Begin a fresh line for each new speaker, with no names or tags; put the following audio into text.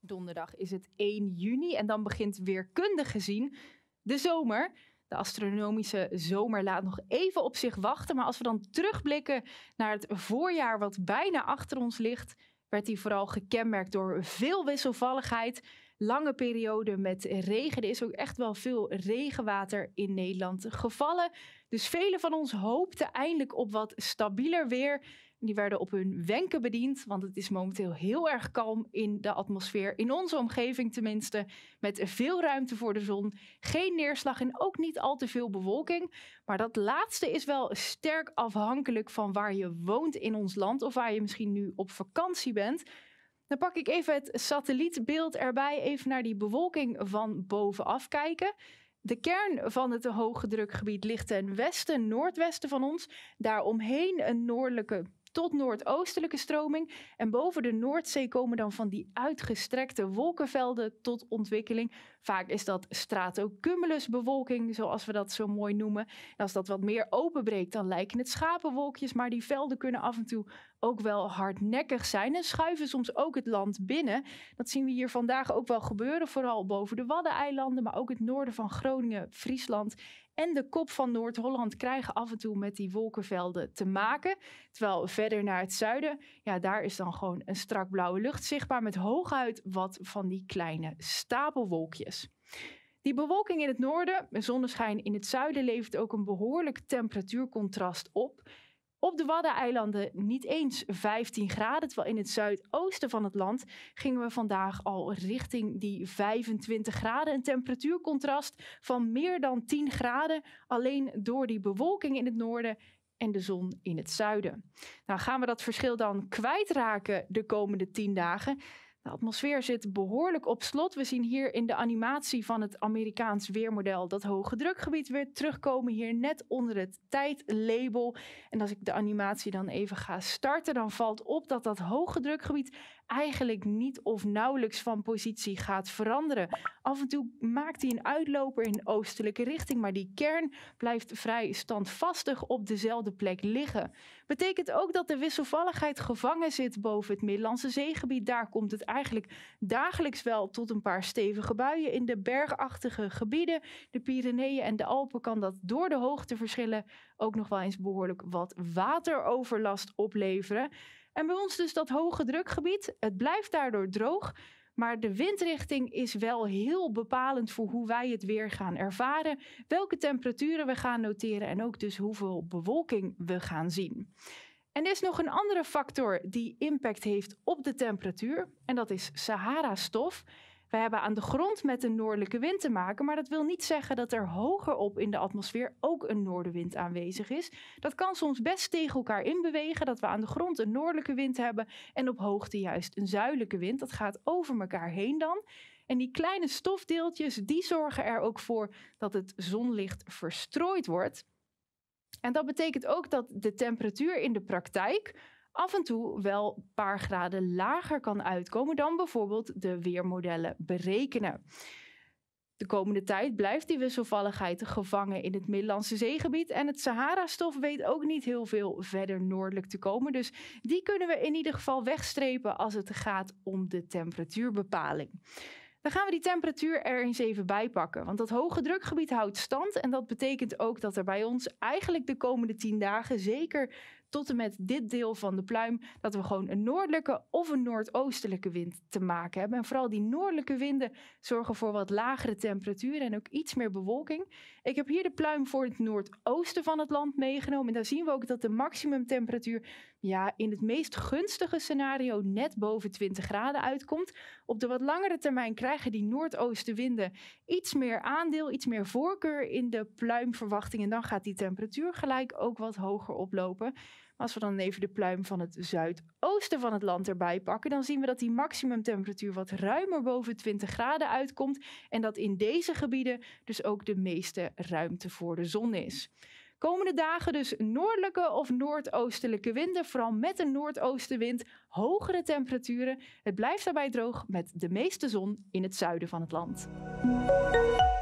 Donderdag is het 1 juni en dan begint weerkundig gezien de zomer. De astronomische zomer laat nog even op zich wachten. Maar als we dan terugblikken naar het voorjaar wat bijna achter ons ligt, werd die vooral gekenmerkt door veel wisselvalligheid. Lange perioden met regen. Er is ook echt wel veel regenwater in Nederland gevallen. Dus velen van ons hoopten eindelijk op wat stabieler weer. Die werden op hun wenken bediend, want het is momenteel heel erg kalm in de atmosfeer, in onze omgeving tenminste, met veel ruimte voor de zon, geen neerslag en ook niet al te veel bewolking. Maar dat laatste is wel sterk afhankelijk van waar je woont in ons land of waar je misschien nu op vakantie bent. Dan pak ik even het satellietbeeld erbij, even naar die bewolking van bovenaf kijken. De kern van het hoge drukgebied ligt ten westen, noordwesten van ons. Daaromheen een noordelijke tot noordoostelijke stroming. En boven de Noordzee komen dan van die uitgestrekte wolkenvelden tot ontwikkeling. Vaak is dat stratocumulusbewolking, zoals we dat zo mooi noemen. als dat wat meer openbreekt, dan lijken het schapenwolkjes. Maar die velden kunnen af en toe ook wel hardnekkig zijn en schuiven soms ook het land binnen. Dat zien we hier vandaag ook wel gebeuren, vooral boven de Waddeneilanden, maar ook het noorden van Groningen, Friesland en de kop van Noord-Holland krijgen af en toe met die wolkenvelden te maken. Terwijl verder naar het zuiden, ja, daar is dan gewoon een strak blauwe lucht zichtbaar met hooguit wat van die kleine stapelwolkjes. Die bewolking in het noorden zonneschijn in het zuiden levert ook een behoorlijk temperatuurcontrast op. Op de Waddeneilanden niet eens 15 graden, terwijl in het zuidoosten van het land gingen we vandaag al richting die 25 graden. Een temperatuurcontrast van meer dan 10 graden, alleen door die bewolking in het noorden en de zon in het zuiden. Nou, gaan we dat verschil dan kwijtraken de komende 10 dagen? De atmosfeer zit behoorlijk op slot. We zien hier in de animatie van het Amerikaans weermodel dat hoge drukgebied weer terugkomen. Hier net onder het tijdlabel. En als ik de animatie dan even ga starten, dan valt op dat dat hoge drukgebied eigenlijk niet of nauwelijks van positie gaat veranderen. Af en toe maakt hij een uitloper in oostelijke richting, maar die kern blijft vrij standvastig op dezelfde plek liggen. Betekent ook dat de wisselvalligheid gevangen zit boven het Middellandse zeegebied. Daar komt het eigenlijk dagelijks wel tot een paar stevige buien. In de bergachtige gebieden, de Pyreneeën en de Alpen, kan dat door de hoogteverschillen ook nog wel eens behoorlijk wat wateroverlast opleveren. En bij ons dus dat hoge drukgebied. Het blijft daardoor droog. Maar de windrichting is wel heel bepalend voor hoe wij het weer gaan ervaren, welke temperaturen we gaan noteren en ook dus hoeveel bewolking we gaan zien. En er is nog een andere factor die impact heeft op de temperatuur. En dat is Sahara-stof. We hebben aan de grond met een noordelijke wind te maken, maar dat wil niet zeggen dat er hoger op in de atmosfeer ook een noordenwind aanwezig is. Dat kan soms best tegen elkaar inbewegen, dat we aan de grond een noordelijke wind hebben en op hoogte juist een zuidelijke wind. Dat gaat over elkaar heen dan. En die kleine stofdeeltjes, die zorgen er ook voor dat het zonlicht verstrooid wordt. En dat betekent ook dat de temperatuur in de praktijk af en toe wel een paar graden lager kan uitkomen dan bijvoorbeeld de weermodellen berekenen. De komende tijd blijft die wisselvalligheid gevangen in het Middellandse zeegebied. En het Sahara-stof weet ook niet heel veel verder noordelijk te komen. Dus die kunnen we in ieder geval wegstrepen als het gaat om de temperatuurbepaling. Dan gaan we die temperatuur er eens even bij pakken. Want dat hoge drukgebied houdt stand. En dat betekent ook dat er bij ons eigenlijk de komende tien dagen zeker tot en met dit deel van de pluim, dat we gewoon een noordelijke of een noordoostelijke wind te maken hebben. En vooral die noordelijke winden zorgen voor wat lagere temperaturen en ook iets meer bewolking. Ik heb hier de pluim voor het noordoosten van het land meegenomen. En daar zien we ook dat de maximumtemperatuur ja, in het meest gunstige scenario net boven 20 graden uitkomt. Op de wat langere termijn krijgen die noordoostenwinden iets meer aandeel, iets meer voorkeur in de pluimverwachting. En dan gaat die temperatuur gelijk ook wat hoger oplopen. Maar als we dan even de pluim van het zuidoosten van het land erbij pakken, dan zien we dat die maximumtemperatuur wat ruimer boven 20 graden uitkomt. En dat in deze gebieden dus ook de meeste ruimte voor de zon is. Komende dagen dus noordelijke of noordoostelijke winden, vooral met een noordoostenwind, hogere temperaturen. Het blijft daarbij droog met de meeste zon in het zuiden van het land.